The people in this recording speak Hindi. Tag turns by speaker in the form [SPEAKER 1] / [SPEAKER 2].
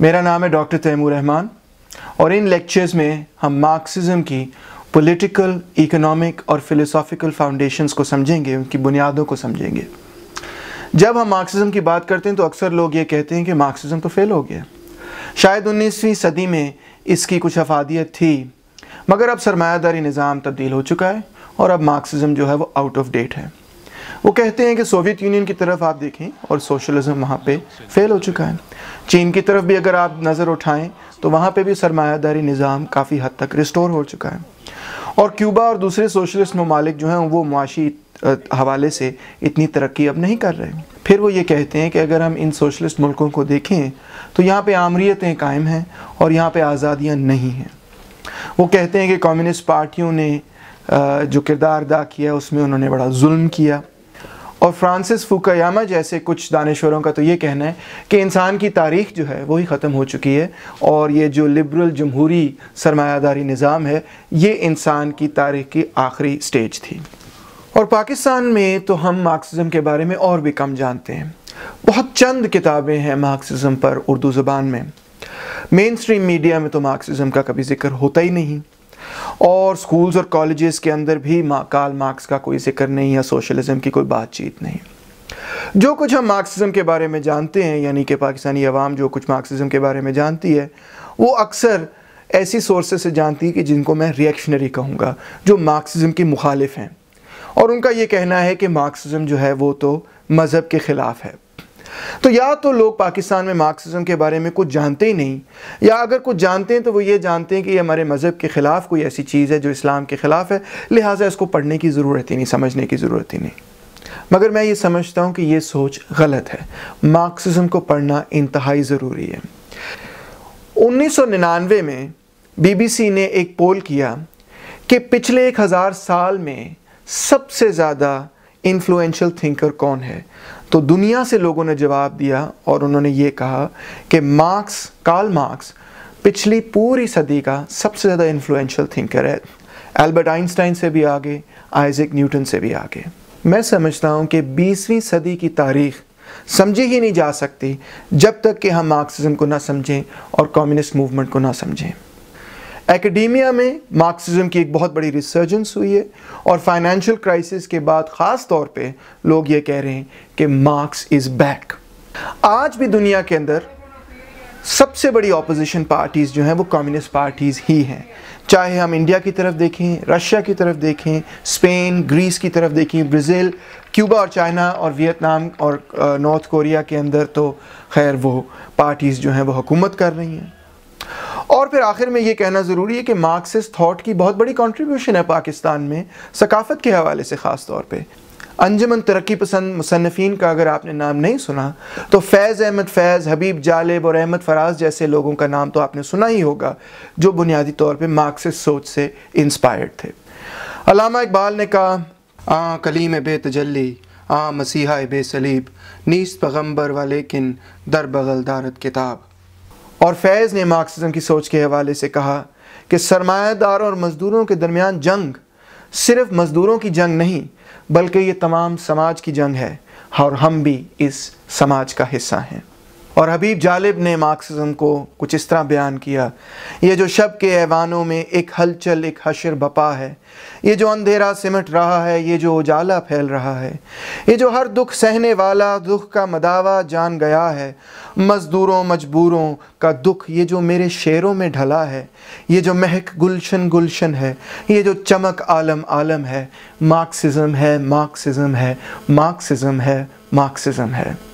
[SPEAKER 1] मेरा नाम है डॉक्टर तैमूर रहमान और इन लेक्चर्स में हम मार्क्सिज्म की पॉलिटिकल, इकोनॉमिक और फिलोसॉफिकल फाउंडेशंस को समझेंगे उनकी बुनियादों को समझेंगे जब हम मार्क्सिज्म की बात करते हैं तो अक्सर लोग ये कहते हैं कि मार्क्सिज्म तो फेल हो गया शायद 19वीं सदी में इसकी कुछ अफादियत थी मगर अब सरमायादारी निज़ाम तब्दील हो चुका है और अब मार्क्सिज्म जो है वो आउट ऑफ डेट है वो कहते हैं कि सोवियत यूनियन की तरफ आप देखें और सोशलिज्म वहाँ पे फेल हो चुका है चीन की तरफ भी अगर आप नज़र उठाएं तो वहाँ पे भी सरमायादारी निज़ाम काफ़ी हद तक रिस्टोर हो चुका है और क्यूबा और दूसरे सोशलिस्ट ममालिक जो हैं वो मुआशी हवाले से इतनी तरक्की अब नहीं कर रहे फिर वो ये कहते हैं कि अगर हम इन सोशलिस्ट मुल्कों को देखें तो यहाँ पर आमरीतें कायम हैं और यहाँ पर आज़ादियाँ नहीं हैं वो कहते हैं कि कम्युनिस्ट पार्टियों ने जो किरदार अदा किया उसमें उन्होंने बड़ा जुल्म किया और फ्रांसिस फुकायामा जैसे कुछ दानश्वरों का तो ये कहना है कि इंसान की तारीख जो है वही ख़त्म हो चुकी है और ये जो लिबरल जमहूरी सरमायादारी निज़ाम है ये इंसान की तारीख की आखिरी स्टेज थी और पाकिस्तान में तो हम मार्क्सिज्म के बारे में और भी कम जानते हैं बहुत चंद किताबें हैं मार्क्सिज्म पर उर्दू ज़बान में मेन स्ट्रीम मीडिया में तो मार्क्सिज्म का कभी जिक्र होता ही नहीं और स्कूल्स और कॉलेजेस के अंदर भी काल मार्क्स का कोई जिक्र नहीं या सोशलिज्म की कोई बातचीत नहीं जो कुछ हम मार्क्सिज्म के बारे में जानते हैं यानी कि पाकिस्तानी अवाम जो कुछ मार्क्सिज्म के बारे में जानती है वो अक्सर ऐसी सोर्सेज से जानती है कि जिनको मैं रिएक्शनरी कहूँगा जो मार्क्सिज्म के मुखालिफ हैं और उनका ये कहना है कि मार्क्सिज्म जो है वो तो मज़हब के ख़िलाफ़ है तो या तो लोग पाकिस्तान में मार्क्सिज्म के बारे में कुछ जानते ही नहीं या अगर कुछ जानते हैं तो वो ये जानते हैं कि ये हमारे मज़हब के ख़िलाफ़ कोई ऐसी चीज़ है जो इस्लाम के ख़िलाफ़ है लिहाजा इसको पढ़ने की ज़रूरत ही नहीं समझने की ज़रूरत ही नहीं मगर मैं ये समझता हूँ कि ये सोच गलत है मार्क्सिज्म को पढ़ना इंतहाई ज़रूरी है निन्यानवे में सी ने एक पोल किया कि पिछले एक हज़ार साल में सबसे ज़्यादा इन्फ्लुएंशियल थिंकर कौन है तो दुनिया से लोगों ने जवाब दिया और उन्होंने ये कहा कि मार्क्स कार्ल मार्क्स पिछली पूरी सदी का सबसे ज़्यादा इन्फ्लुएंशियल थिंकर है एल्बर्ट आइंस्टाइन से भी आगे आइजक न्यूटन से भी आगे मैं समझता हूँ कि 20वीं सदी की तारीख समझी ही नहीं जा सकती जब तक कि हम मार्क्सिज्म को ना समझें और कम्युनिस्ट मूवमेंट को ना समझें एकेडमिया में मार्क्सिज्म की एक बहुत बड़ी रिसर्जेंस हुई है और फाइनेंशियल क्राइसिस के बाद ख़ास तौर पे लोग ये कह रहे हैं कि मार्क्स इज़ बैक आज भी दुनिया के अंदर सबसे बड़ी ऑपोजिशन पार्टीज़ जो हैं वो कम्युनिस्ट पार्टीज़ ही हैं चाहे हम इंडिया की तरफ देखें रशिया की तरफ देखें स्पेन ग्रीस की तरफ देखें ब्राज़ील क्यूबा और चाइना और वियतनाम और नॉर्थ uh, कोरिया के अंदर तो खैर वो पार्टीज़ जो हैं वो हुकूमत कर रही हैं और फिर आखिर में ये कहना ज़रूरी है कि मार्क्सिस थाट की बहुत बड़ी कंट्रीब्यूशन है पाकिस्तान में सकाफ़त के हवाले से ख़ास तौर पर अंजमन तरक्की पसंद मुसनफिन का अगर आपने नाम नहीं सुना तो फैज़ अहमद फैज़ हबीब जालिब और अहमद फराज जैसे लोगों का नाम तो आपने सुना ही होगा जो बुनियादी तौर पर मार्क्सिस सोच से इंस्पायर्ड थे अलामा इकबाल ने कहा आ कलीम बे तजली आ मसीहा बे सलीब नीस पैगम्बर वाले किन दर बगल दारत किताब और फैज़ ने मार्क्सिज्म की सोच के हवाले से कहा कि सरमायादार और मज़दूरों के दरमियान जंग सिर्फ मज़दूरों की जंग नहीं बल्कि ये तमाम समाज की जंग है और हम भी इस समाज का हिस्सा हैं और हबीब जालिब ने मार्क्सिज्म को कुछ इस तरह बयान किया ये जो शब के ऐवानों में एक हलचल एक हशर बपा है ये जो अंधेरा सिमट रहा है ये जो उजाला फैल रहा है ये जो हर दुख सहने वाला दुख का मदावा जान गया है मज़दूरों मजबूरों का दुख ये जो मेरे शेरों में ढला है ये जो महक गुलशन गुलशन है ये जो चमक आलम आलम है मार्क्सिज्म है मार्क्सिज्म है मार्क्सिज्म है मार्क्सिज़म है